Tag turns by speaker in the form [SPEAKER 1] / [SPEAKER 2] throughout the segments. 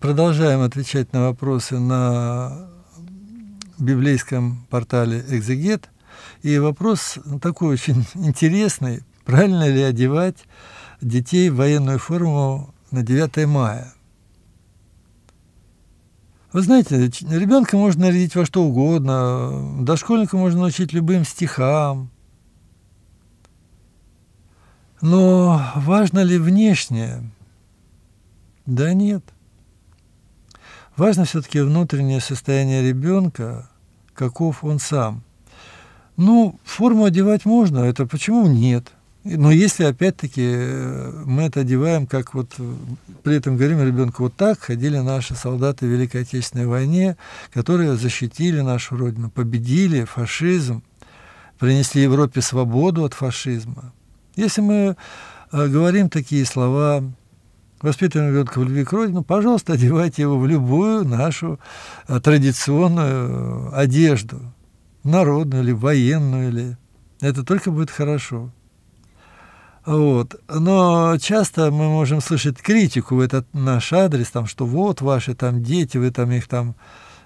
[SPEAKER 1] Продолжаем отвечать на вопросы на библейском портале «Экзегет». И вопрос такой очень интересный. Правильно ли одевать детей в военную форму на 9 мая? Вы знаете, ребенка можно нарядить во что угодно, дошкольника можно научить любым стихам. Но важно ли внешнее? Да нет – Важно все-таки внутреннее состояние ребенка, каков он сам. Ну, форму одевать можно, это почему нет? Но если, опять-таки, э, мы это одеваем, как вот э, при этом говорим ребенку, вот так ходили наши солдаты в Великой Отечественной войне, которые защитили нашу Родину, победили фашизм, принесли Европе свободу от фашизма. Если мы э, говорим такие слова, воспитываем ребенка в любви к родине, ну, пожалуйста, одевайте его в любую нашу э, традиционную э, одежду, народную или военную, или это только будет хорошо. Вот. Но часто мы можем слышать критику в этот наш адрес, там, что вот ваши там дети, вы там их там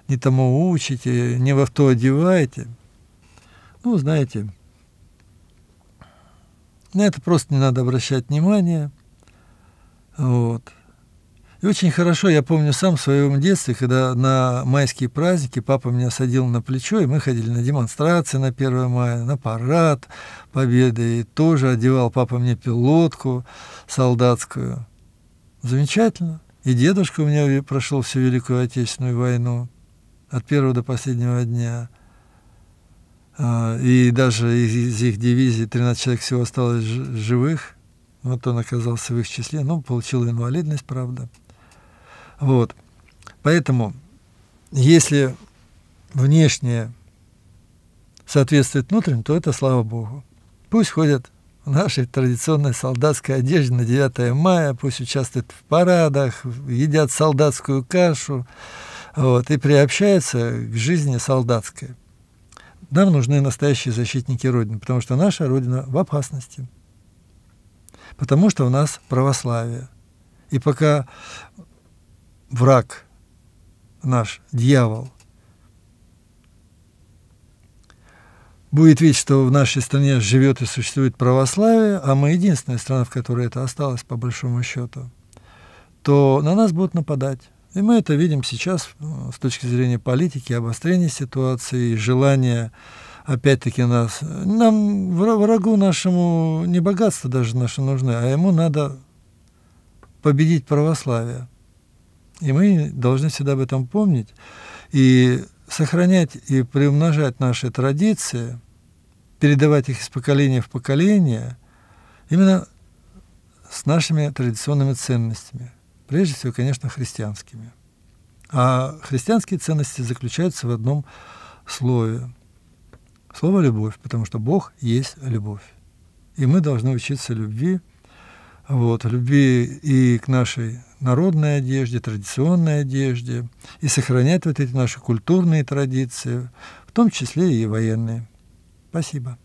[SPEAKER 1] не тому учите, не во что одеваете. Ну, знаете, на это просто не надо обращать внимания – вот. И очень хорошо, я помню сам в своем детстве, когда на майские праздники папа меня садил на плечо, и мы ходили на демонстрации на 1 мая, на парад Победы, и тоже одевал папа мне пилотку солдатскую. Замечательно. И дедушка у меня прошел всю Великую Отечественную войну от первого до последнего дня. А, и даже из их дивизии 13 человек всего осталось живых – вот он оказался в их числе, но ну, получил инвалидность, правда. Вот. Поэтому, если внешнее соответствует внутреннему, то это слава Богу. Пусть ходят в нашей традиционной солдатской одежде на 9 мая, пусть участвуют в парадах, едят солдатскую кашу вот, и приобщаются к жизни солдатской. Нам нужны настоящие защитники Родины, потому что наша Родина в опасности потому что у нас православие. И пока враг наш, дьявол, будет видеть, что в нашей стране живет и существует православие, а мы единственная страна, в которой это осталось, по большому счету, то на нас будут нападать. И мы это видим сейчас э, с точки зрения политики, обострения ситуации, желания опять-таки нас... Нам, врагу нашему, не богатство даже наши нужны, а ему надо победить православие. И мы должны всегда об этом помнить и сохранять и приумножать наши традиции, передавать их из поколения в поколение, именно с нашими традиционными ценностями, прежде всего, конечно, христианскими. А христианские ценности заключаются в одном слове – Слово «любовь», потому что Бог есть любовь. И мы должны учиться любви, вот, любви и к нашей народной одежде, традиционной одежде, и сохранять вот эти наши культурные традиции, в том числе и военные. Спасибо.